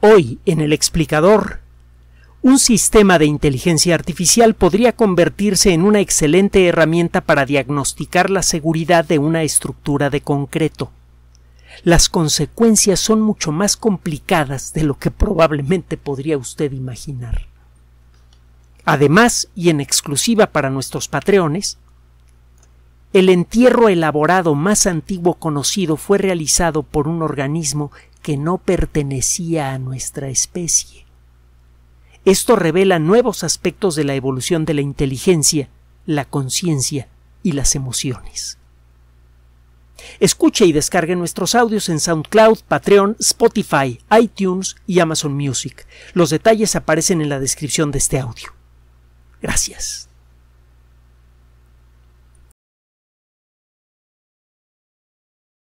Hoy, en el explicador, un sistema de inteligencia artificial podría convertirse en una excelente herramienta para diagnosticar la seguridad de una estructura de concreto. Las consecuencias son mucho más complicadas de lo que probablemente podría usted imaginar. Además, y en exclusiva para nuestros patreones, el entierro elaborado más antiguo conocido fue realizado por un organismo que no pertenecía a nuestra especie. Esto revela nuevos aspectos de la evolución de la inteligencia, la conciencia y las emociones. Escuche y descargue nuestros audios en SoundCloud, Patreon, Spotify, iTunes y Amazon Music. Los detalles aparecen en la descripción de este audio. Gracias.